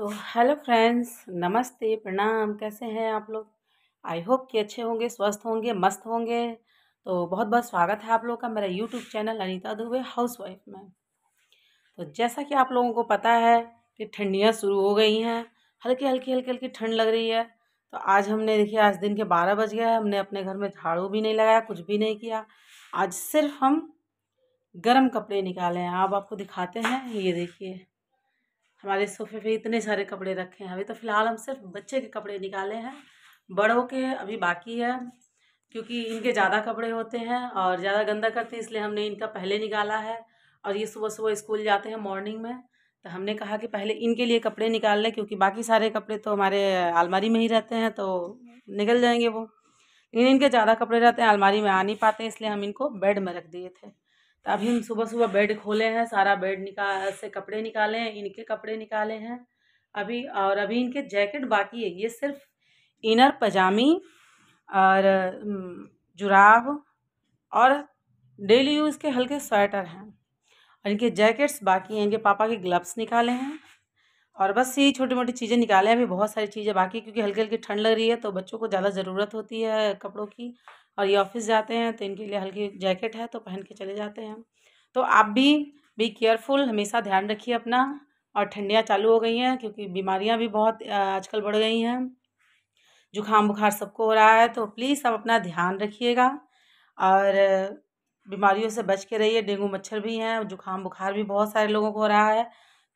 तो hello friends नमस्ते प्रणाम कैसे हैं आप लोग आई होप कि अच्छे होंगे स्वस्थ होंगे मस्त होंगे तो बहुत बहुत स्वागत है आप लोगों का मेरा YouTube channel Anita Dubey housewife में तो जैसा कि आप लोगों को पता है कि ठंडियाँ शुरू हो गई हैं हल्की हल्की हल्की हल्की ठंड लग रही है तो आज हमने देखिए आज दिन के बारह बज गया हमने अपने घर में झाड़ू भी नहीं लगाया कुछ भी नहीं किया आज सिर्फ हम गर्म कपड़े निकाले हैं अब आपको दिखाते हैं ये देखिए हमारे सोफे पे इतने सारे कपड़े रखे हैं अभी तो फ़िलहाल हम सिर्फ बच्चे के कपड़े निकाले हैं बड़ों के अभी बाकी है क्योंकि इनके ज़्यादा कपड़े होते हैं और ज़्यादा गंदा करते हैं इसलिए हमने इनका पहले निकाला है और ये सुबह सुबह स्कूल जाते हैं मॉर्निंग में तो हमने कहा कि पहले इनके लिए कपड़े निकाल लें क्योंकि बाकी सारे कपड़े तो हमारे अलमारी में ही रहते हैं तो निकल जाएंगे वो लेकिन इनके ज़्यादा कपड़े रहते हैं अलमारी में आ नहीं पाते इसलिए हम इनको बेड में रख दिए थे तो अभी हम सुबह सुबह बेड खोले हैं सारा बेड निकाल से कपड़े निकाले हैं इनके कपड़े निकाले हैं अभी और अभी इनके जैकेट बाकी है ये सिर्फ इनर पजामी और जुराब और डेली यूज़ के हल्के स्वेटर हैं और इनके जैकेट्स बाकी हैं इनके पापा के ग्लव्स निकाले हैं और बस ये छोटी मोटी चीज़ें निकाले अभी बहुत सारी चीज़ें बाकी क्योंकि हल्की हल्की ठंड लग रही है तो बच्चों को ज़्यादा ज़रूरत होती है कपड़ों की और ये ऑफिस जाते हैं तो इनके लिए हल्की जैकेट है तो पहन के चले जाते हैं तो आप भी बी केयरफुल हमेशा ध्यान रखिए अपना और ठंडियाँ चालू हो गई हैं क्योंकि बीमारियाँ भी बहुत आजकल बढ़ गई हैं जुकाम बुखार सबको हो रहा है तो प्लीज़ आप अपना ध्यान रखिएगा और बीमारियों से बच के रहिए डेंगू मच्छर भी हैं जुकाम बुखार भी बहुत सारे लोगों को हो रहा है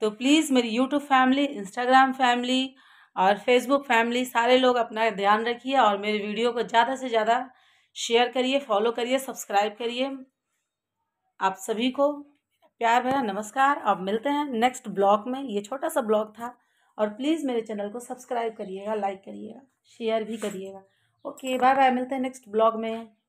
तो प्लीज़ मेरी यूट्यूब फैमिली इंस्टाग्राम फैमिली और फेसबुक फैमिली सारे लोग अपना ध्यान रखिए और मेरे वीडियो को ज़्यादा से ज़्यादा शेयर करिए फॉलो करिए सब्सक्राइब करिए आप सभी को प्यार भरा नमस्कार आप मिलते हैं नेक्स्ट ब्लॉग में ये छोटा सा ब्लॉग था और प्लीज़ मेरे चैनल को सब्सक्राइब करिएगा लाइक करिएगा शेयर भी करिएगा ओके बाय बाय मिलते हैं नेक्स्ट ब्लॉग में